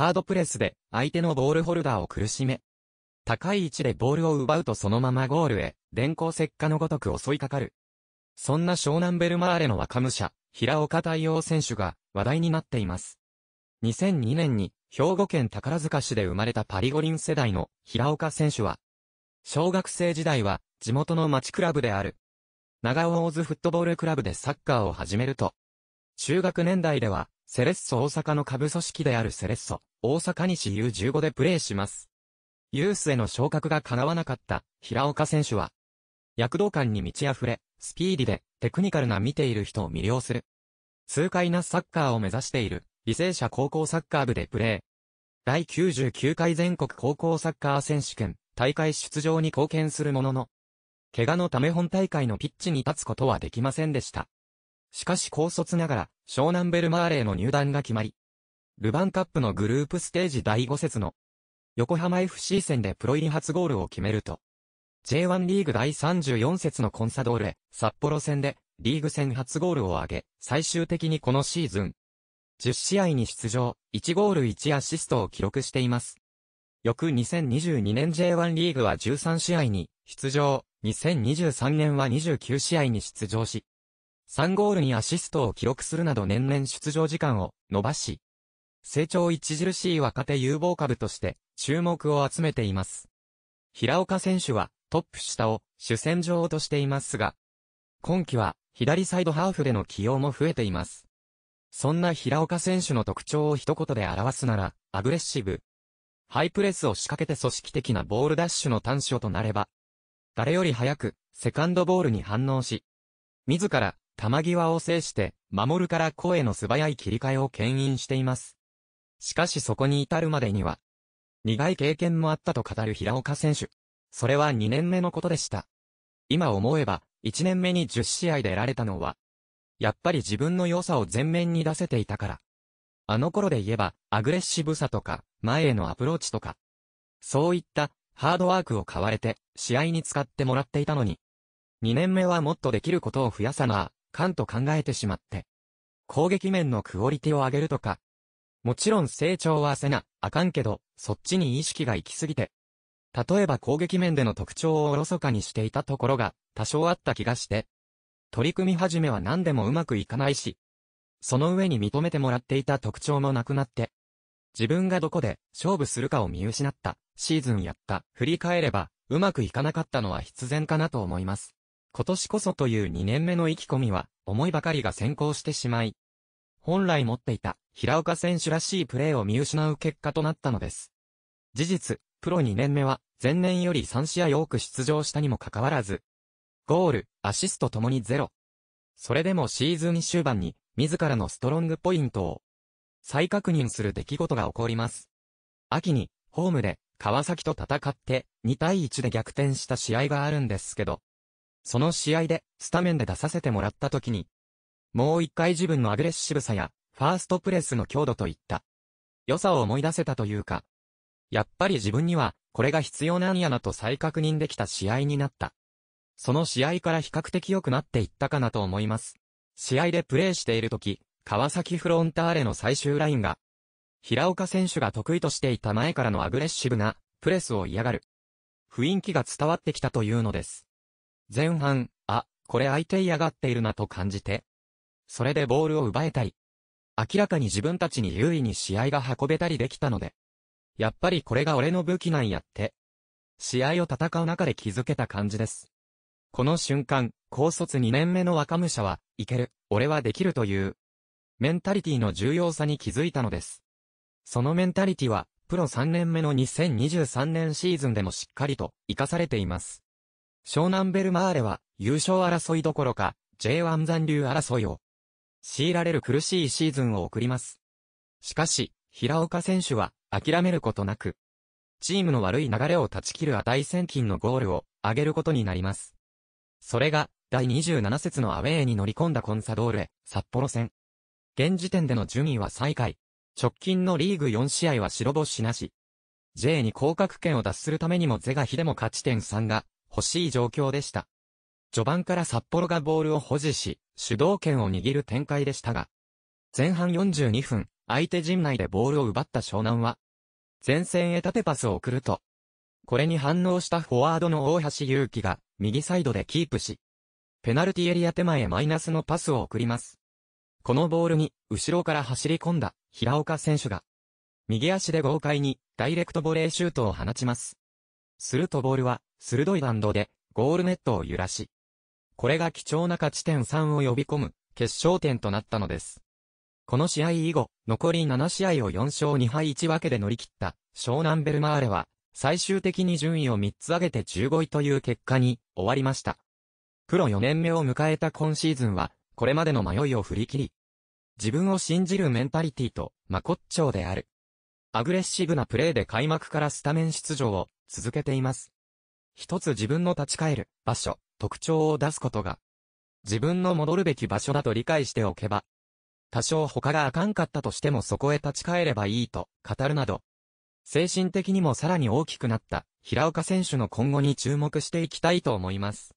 ハードプレスで相手のボールホルダーを苦しめ、高い位置でボールを奪うとそのままゴールへ、電光石火のごとく襲いかかる。そんな湘南ベルマーレの若武者、平岡太陽選手が話題になっています。2002年に兵庫県宝塚市で生まれたパリ五輪世代の平岡選手は、小学生時代は地元の町クラブである、長尾大津フットボールクラブでサッカーを始めると、中学年代ではセレッソ大阪の下部組織であるセレッソ大阪西 U15 でプレーします。ユースへの昇格が叶わなかった平岡選手は、躍動感に満ち溢れ、スピーディでテクニカルな見ている人を魅了する。痛快なサッカーを目指している、履正社高校サッカー部でプレー。第99回全国高校サッカー選手権大会出場に貢献するものの、怪我のため本大会のピッチに立つことはできませんでした。しかし高卒ながら、湘南ベルマーレへの入団が決まり、ルヴァンカップのグループステージ第5節の横浜 FC 戦でプロ入り初ゴールを決めると J1 リーグ第34節のコンサドーレ札幌戦でリーグ戦初ゴールを挙げ最終的にこのシーズン10試合に出場1ゴール1アシストを記録しています。翌2022年 J1 リーグは13試合に出場、2023年は29試合に出場し、3ゴールにアシストを記録するなど年々出場時間を伸ばし、成長著しい若手有望株として注目を集めています。平岡選手はトップ下を主戦場としていますが、今季は左サイドハーフでの起用も増えています。そんな平岡選手の特徴を一言で表すなら、アグレッシブ。ハイプレスを仕掛けて組織的なボールダッシュの短所となれば、誰より早く、セカンドボールに反応し、自ら、球際を制して、守るから声の素早い切り替えを牽引しています。しかしそこに至るまでには、苦い経験もあったと語る平岡選手。それは2年目のことでした。今思えば、1年目に10試合で得られたのは、やっぱり自分の良さを前面に出せていたから。あの頃で言えば、アグレッシブさとか、前へのアプローチとか、そういったハードワークを買われて、試合に使ってもらっていたのに、2年目はもっとできることを増やさなあ、かんと考えてしまって、攻撃面のクオリティを上げるとか、もちろん成長はせな、あかんけど、そっちに意識が行きすぎて。例えば攻撃面での特徴をおろそかにしていたところが、多少あった気がして。取り組み始めは何でもうまくいかないし。その上に認めてもらっていた特徴もなくなって。自分がどこで勝負するかを見失った、シーズンやった、振り返れば、うまくいかなかったのは必然かなと思います。今年こそという2年目の意気込みは、思いばかりが先行してしまい、本来持っていた平岡選手らしいプレーを見失う結果となったのです。事実、プロ2年目は、前年より3試合多く出場したにもかかわらず、ゴール、アシストともにゼロ。それでもシーズン終盤に、自らのストロングポイントを、再確認する出来事が起こります。秋に、ホームで、川崎と戦って、2対1で逆転した試合があるんですけど、その試合で、スタメンで出させてもらった時に、もう一回自分のアグレッシブさや、ファーストプレスの強度といった。良さを思い出せたというか、やっぱり自分には、これが必要なんやなと再確認できた試合になった。その試合から比較的良くなっていったかなと思います。試合でプレーしている時、川崎フロンターレの最終ラインが、平岡選手が得意としていた前からのアグレッシブな、プレスを嫌がる。雰囲気が伝わってきたというのです。前半、あ、これ相手嫌がっているなと感じて、それでボールを奪えたい、明らかに自分たちに優位に試合が運べたりできたので。やっぱりこれが俺の武器なんやって。試合を戦う中で気づけた感じです。この瞬間、高卒2年目の若武者は、いける、俺はできるという、メンタリティの重要さに気づいたのです。そのメンタリティは、プロ3年目の2023年シーズンでもしっかりと、活かされています。湘南ベルマーレは、優勝争いどころか、J1 残留争いを、強いられる苦しいシーズンを送ります。しかし、平岡選手は諦めることなく、チームの悪い流れを断ち切る値千金のゴールを上げることになります。それが、第27節のアウェーに乗り込んだコンサドールへ、札幌戦。現時点での順位は最下位。直近のリーグ4試合は白星なし。J に降格権を脱するためにもゼが非でも勝ち点3が欲しい状況でした。序盤から札幌がボールを保持し、主導権を握る展開でしたが、前半42分、相手陣内でボールを奪った湘南は、前線へ縦パスを送ると、これに反応したフォワードの大橋祐希が、右サイドでキープし、ペナルティエリア手前へマイナスのパスを送ります。このボールに、後ろから走り込んだ、平岡選手が、右足で豪快に、ダイレクトボレーシュートを放ちます。するとボールは、鋭い弾道で、ゴールネットを揺らし、これが貴重な勝ち点3を呼び込む、決勝点となったのです。この試合以後、残り7試合を4勝2敗1分けで乗り切った湘南ベルマーレは、最終的に順位を3つ上げて15位という結果に終わりました。プロ4年目を迎えた今シーズンは、これまでの迷いを振り切り、自分を信じるメンタリティと、真骨頂である。アグレッシブなプレーで開幕からスタメン出場を続けています。一つ自分の立ち返る場所特徴を出すことが、自分の戻るべき場所だと理解しておけば、多少他があかんかったとしてもそこへ立ち返ればいいと語るなど、精神的にもさらに大きくなった平岡選手の今後に注目していきたいと思います。